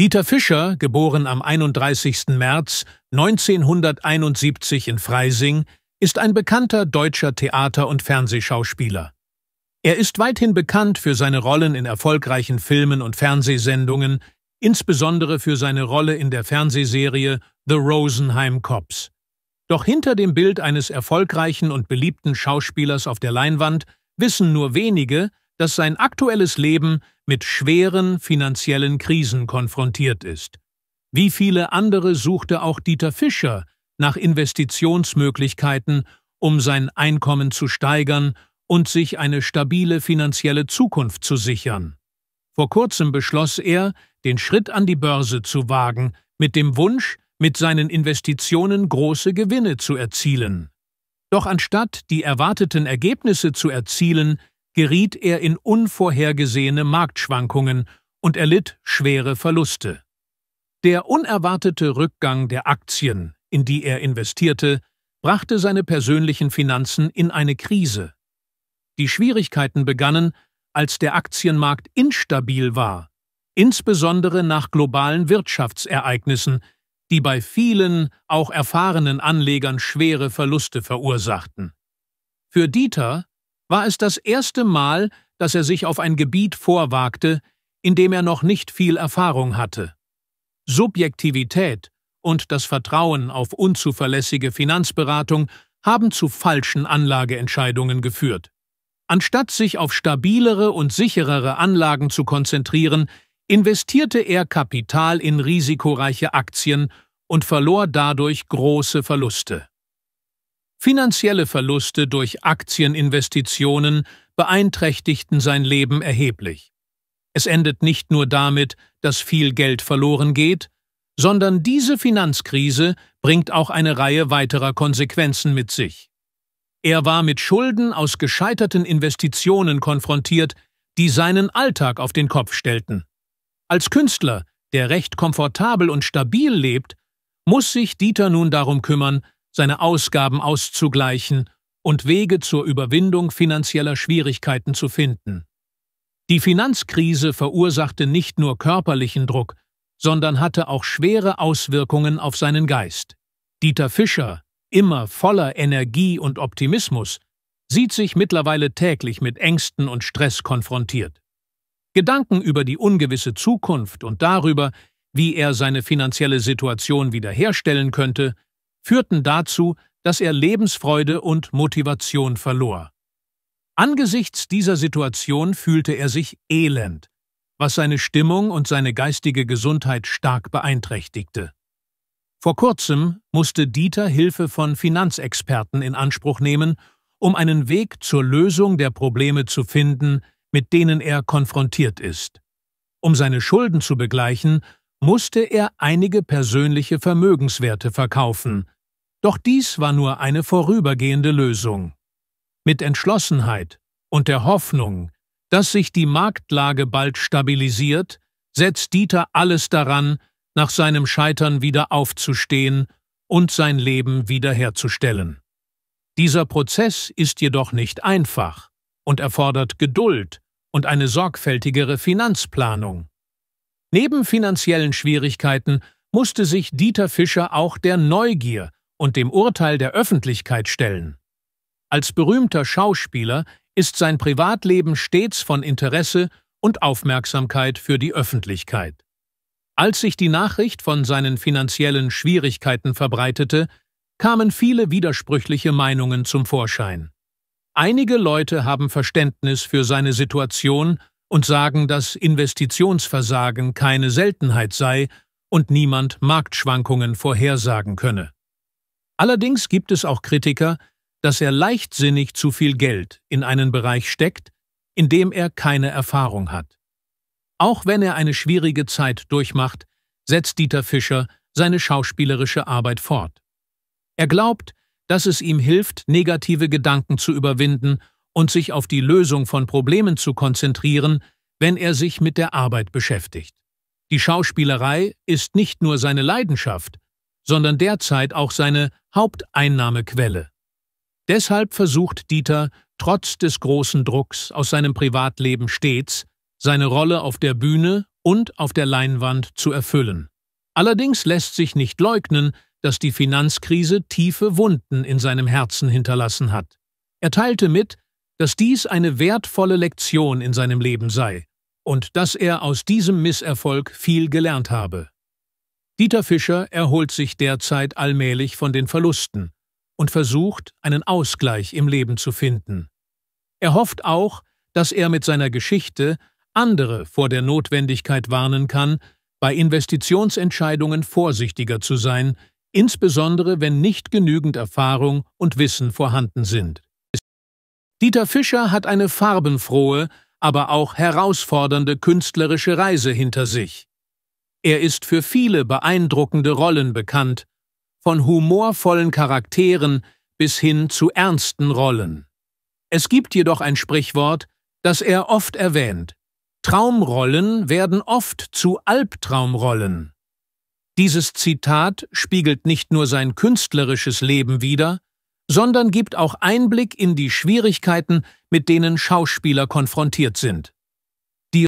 Dieter Fischer, geboren am 31. März 1971 in Freising, ist ein bekannter deutscher Theater- und Fernsehschauspieler. Er ist weithin bekannt für seine Rollen in erfolgreichen Filmen und Fernsehsendungen, insbesondere für seine Rolle in der Fernsehserie The Rosenheim Cops. Doch hinter dem Bild eines erfolgreichen und beliebten Schauspielers auf der Leinwand wissen nur wenige, dass sein aktuelles Leben mit schweren finanziellen Krisen konfrontiert ist. Wie viele andere suchte auch Dieter Fischer nach Investitionsmöglichkeiten, um sein Einkommen zu steigern und sich eine stabile finanzielle Zukunft zu sichern. Vor kurzem beschloss er, den Schritt an die Börse zu wagen, mit dem Wunsch, mit seinen Investitionen große Gewinne zu erzielen. Doch anstatt die erwarteten Ergebnisse zu erzielen, geriet er in unvorhergesehene Marktschwankungen und erlitt schwere Verluste. Der unerwartete Rückgang der Aktien, in die er investierte, brachte seine persönlichen Finanzen in eine Krise. Die Schwierigkeiten begannen, als der Aktienmarkt instabil war, insbesondere nach globalen Wirtschaftsereignissen, die bei vielen, auch erfahrenen Anlegern schwere Verluste verursachten. Für Dieter war es das erste Mal, dass er sich auf ein Gebiet vorwagte, in dem er noch nicht viel Erfahrung hatte. Subjektivität und das Vertrauen auf unzuverlässige Finanzberatung haben zu falschen Anlageentscheidungen geführt. Anstatt sich auf stabilere und sicherere Anlagen zu konzentrieren, investierte er Kapital in risikoreiche Aktien und verlor dadurch große Verluste. Finanzielle Verluste durch Aktieninvestitionen beeinträchtigten sein Leben erheblich. Es endet nicht nur damit, dass viel Geld verloren geht, sondern diese Finanzkrise bringt auch eine Reihe weiterer Konsequenzen mit sich. Er war mit Schulden aus gescheiterten Investitionen konfrontiert, die seinen Alltag auf den Kopf stellten. Als Künstler, der recht komfortabel und stabil lebt, muss sich Dieter nun darum kümmern, seine Ausgaben auszugleichen und Wege zur Überwindung finanzieller Schwierigkeiten zu finden. Die Finanzkrise verursachte nicht nur körperlichen Druck, sondern hatte auch schwere Auswirkungen auf seinen Geist. Dieter Fischer, immer voller Energie und Optimismus, sieht sich mittlerweile täglich mit Ängsten und Stress konfrontiert. Gedanken über die ungewisse Zukunft und darüber, wie er seine finanzielle Situation wiederherstellen könnte, führten dazu, dass er Lebensfreude und Motivation verlor. Angesichts dieser Situation fühlte er sich elend, was seine Stimmung und seine geistige Gesundheit stark beeinträchtigte. Vor kurzem musste Dieter Hilfe von Finanzexperten in Anspruch nehmen, um einen Weg zur Lösung der Probleme zu finden, mit denen er konfrontiert ist. Um seine Schulden zu begleichen, musste er einige persönliche Vermögenswerte verkaufen, doch dies war nur eine vorübergehende Lösung. Mit Entschlossenheit und der Hoffnung, dass sich die Marktlage bald stabilisiert, setzt Dieter alles daran, nach seinem Scheitern wieder aufzustehen und sein Leben wiederherzustellen. Dieser Prozess ist jedoch nicht einfach und erfordert Geduld und eine sorgfältigere Finanzplanung. Neben finanziellen Schwierigkeiten musste sich Dieter Fischer auch der Neugier und dem Urteil der Öffentlichkeit stellen. Als berühmter Schauspieler ist sein Privatleben stets von Interesse und Aufmerksamkeit für die Öffentlichkeit. Als sich die Nachricht von seinen finanziellen Schwierigkeiten verbreitete, kamen viele widersprüchliche Meinungen zum Vorschein. Einige Leute haben Verständnis für seine Situation und sagen, dass Investitionsversagen keine Seltenheit sei und niemand Marktschwankungen vorhersagen könne. Allerdings gibt es auch Kritiker, dass er leichtsinnig zu viel Geld in einen Bereich steckt, in dem er keine Erfahrung hat. Auch wenn er eine schwierige Zeit durchmacht, setzt Dieter Fischer seine schauspielerische Arbeit fort. Er glaubt, dass es ihm hilft, negative Gedanken zu überwinden und sich auf die Lösung von Problemen zu konzentrieren, wenn er sich mit der Arbeit beschäftigt. Die Schauspielerei ist nicht nur seine Leidenschaft, sondern derzeit auch seine Haupteinnahmequelle. Deshalb versucht Dieter, trotz des großen Drucks aus seinem Privatleben stets, seine Rolle auf der Bühne und auf der Leinwand zu erfüllen. Allerdings lässt sich nicht leugnen, dass die Finanzkrise tiefe Wunden in seinem Herzen hinterlassen hat. Er teilte mit, dass dies eine wertvolle Lektion in seinem Leben sei und dass er aus diesem Misserfolg viel gelernt habe. Dieter Fischer erholt sich derzeit allmählich von den Verlusten und versucht, einen Ausgleich im Leben zu finden. Er hofft auch, dass er mit seiner Geschichte andere vor der Notwendigkeit warnen kann, bei Investitionsentscheidungen vorsichtiger zu sein, insbesondere wenn nicht genügend Erfahrung und Wissen vorhanden sind. Dieter Fischer hat eine farbenfrohe, aber auch herausfordernde künstlerische Reise hinter sich. Er ist für viele beeindruckende Rollen bekannt, von humorvollen Charakteren bis hin zu ernsten Rollen. Es gibt jedoch ein Sprichwort, das er oft erwähnt. Traumrollen werden oft zu Albtraumrollen. Dieses Zitat spiegelt nicht nur sein künstlerisches Leben wider, sondern gibt auch Einblick in die Schwierigkeiten, mit denen Schauspieler konfrontiert sind.